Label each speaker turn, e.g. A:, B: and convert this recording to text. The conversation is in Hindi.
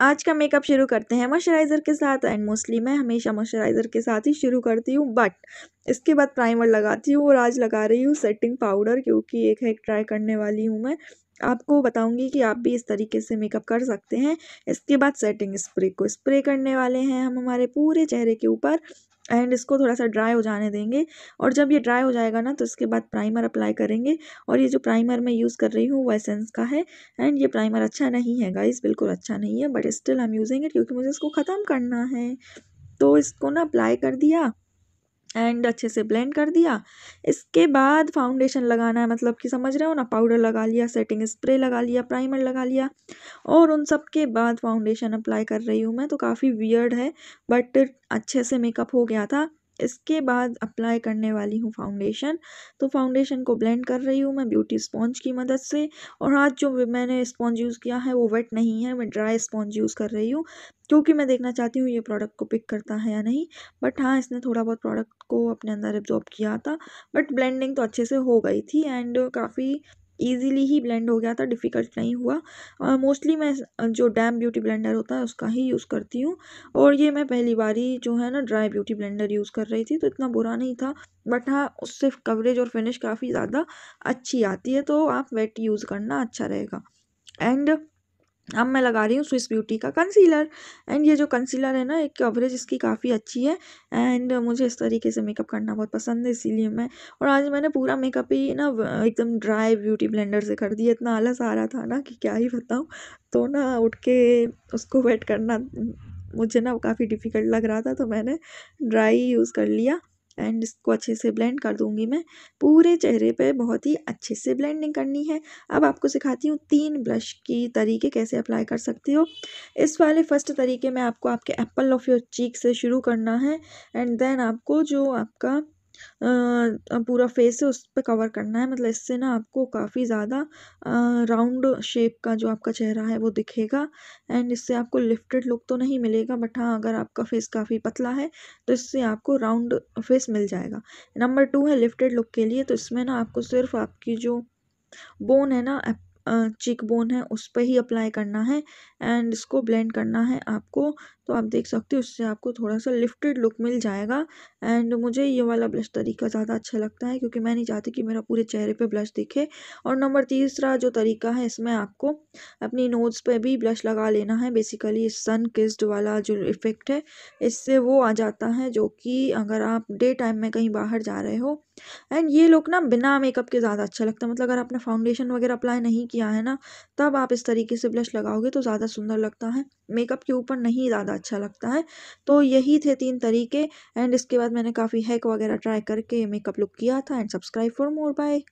A: आज का मेकअप शुरू करते हैं मॉइस्चराइज़र के साथ एंड मोस्टली मैं हमेशा मॉइस्चराइज़र के साथ ही शुरू करती हूँ बट इसके बाद प्राइमर लगाती हूँ और आज लगा रही हूँ सेटिंग पाउडर क्योंकि एक है ट्राई करने वाली हूँ मैं आपको बताऊंगी कि आप भी इस तरीके से मेकअप कर सकते हैं इसके बाद सेटिंग स्प्रे को स्प्रे करने वाले हैं हम हमारे पूरे चेहरे के ऊपर एंड इसको थोड़ा सा ड्राई हो जाने देंगे और जब ये ड्राई हो जाएगा ना तो इसके बाद प्राइमर अप्लाई करेंगे और ये जो प्राइमर मैं यूज़ कर रही हूँ वो एसेंस का है एंड ये प्राइमर अच्छा नहीं है गाइस बिल्कुल अच्छा नहीं है बट स्टिल हम यूजिंग इट क्योंकि मुझे इसको ख़त्म करना है तो इसको ना अप्लाई कर दिया एंड अच्छे से ब्लेंड कर दिया इसके बाद फाउंडेशन लगाना है मतलब कि समझ रहे हो ना पाउडर लगा लिया सेटिंग स्प्रे लगा लिया प्राइमर लगा लिया और उन सब के बाद फाउंडेशन अप्लाई कर रही हूँ मैं तो काफ़ी वियर्ड है बट अच्छे से मेकअप हो गया था इसके बाद अप्लाई करने वाली हूँ फाउंडेशन तो फाउंडेशन को ब्लेंड कर रही हूँ मैं ब्यूटी स्पॉन्ज की मदद से और आज जो मैंने स्पॉन्ज यूज़ किया है वो वेट नहीं है मैं ड्राई स्पॉन्ज यूज़ कर रही हूँ क्योंकि मैं देखना चाहती हूँ ये प्रोडक्ट को पिक करता है या नहीं बट हाँ इसने थोड़ा बहुत प्रोडक्ट को अपने अंदर एब्जॉर्ब किया था बट ब्लेंडिंग तो अच्छे से हो गई थी एंड काफ़ी ईजीली ही ब्लेंड हो गया था डिफ़िकल्ट नहीं हुआ मोस्टली मैं जो डैम ब्यूटी ब्लेंडर होता है उसका ही यूज़ करती हूँ और ये मैं पहली बार ही जो है ना ड्राई ब्यूटी ब्लेंडर यूज़ कर रही थी तो इतना बुरा नहीं था बट हाँ उससे कवरेज और फिनिश काफ़ी ज़्यादा अच्छी आती है तो आप वेट यूज़ करना अच्छा रहेगा एंड अब मैं लगा रही हूँ स्विस ब्यूटी का कंसीलर एंड ये जो कंसीलर है ना एक कवरेज इसकी काफ़ी अच्छी है एंड मुझे इस तरीके से मेकअप करना बहुत पसंद है इसीलिए मैं और आज मैंने पूरा मेकअप ही ना एकदम ड्राई ब्यूटी ब्लेंडर से कर दिया इतना आलस आ रहा था ना कि क्या ही बताऊँ तो ना उठ के उसको वेट करना मुझे ना काफ़ी डिफ़िकल्ट लग रहा था तो मैंने ड्राई यूज़ कर लिया एंड इसको अच्छे से ब्लेंड कर दूंगी मैं पूरे चेहरे पे बहुत ही अच्छे से ब्लेंडिंग करनी है अब आपको सिखाती हूँ तीन ब्रश की तरीके कैसे अप्लाई कर सकते हो इस वाले फर्स्ट तरीके में आपको आपके एप्पल ऑफ योर चीक से शुरू करना है एंड देन आपको जो आपका पूरा फेस है उस पर कवर करना है मतलब इससे ना आपको काफ़ी ज़्यादा राउंड शेप का जो आपका चेहरा है वो दिखेगा एंड इससे आपको लिफ्टेड लुक तो नहीं मिलेगा बट हाँ अगर आपका फेस काफ़ी पतला है तो इससे आपको राउंड फेस मिल जाएगा नंबर टू है लिफ्टेड लुक के लिए तो इसमें ना आपको सिर्फ आपकी जो बोन है ना चिक बोन है उस पर ही अप्लाई करना है एंड इसको ब्लेंड करना है आपको तो आप देख सकते हो उससे आपको थोड़ा सा लिफ्टेड लुक मिल जाएगा एंड मुझे ये वाला ब्लश तरीका ज़्यादा अच्छा लगता है क्योंकि मैं नहीं चाहती कि मेरा पूरे चेहरे पे ब्लश दिखे और नंबर तीसरा जो तरीका है इसमें आपको अपनी नोज़ पर भी ब्लश लगा लेना है बेसिकली सन किस्ड वाला जो इफ़ेक्ट है इससे वो आ जाता है जो कि अगर आप डे टाइम में कहीं बाहर जा रहे हो एंड ये लोग ना बिना मेकअप के ज़्यादा अच्छा लगता है मतलब अगर आपने फाउंडेशन वगैरह अप्लाई नहीं किया है ना तब आप इस तरीके से ब्लश लगाओगे तो ज़्यादा सुंदर लगता है मेकअप के ऊपर नहीं ज़्यादा अच्छा लगता है तो यही थे तीन तरीके एंड इसके बाद मैंने काफ़ी हैक वगैरह ट्राई करके मेकअप लुक किया था and subscribe for more bye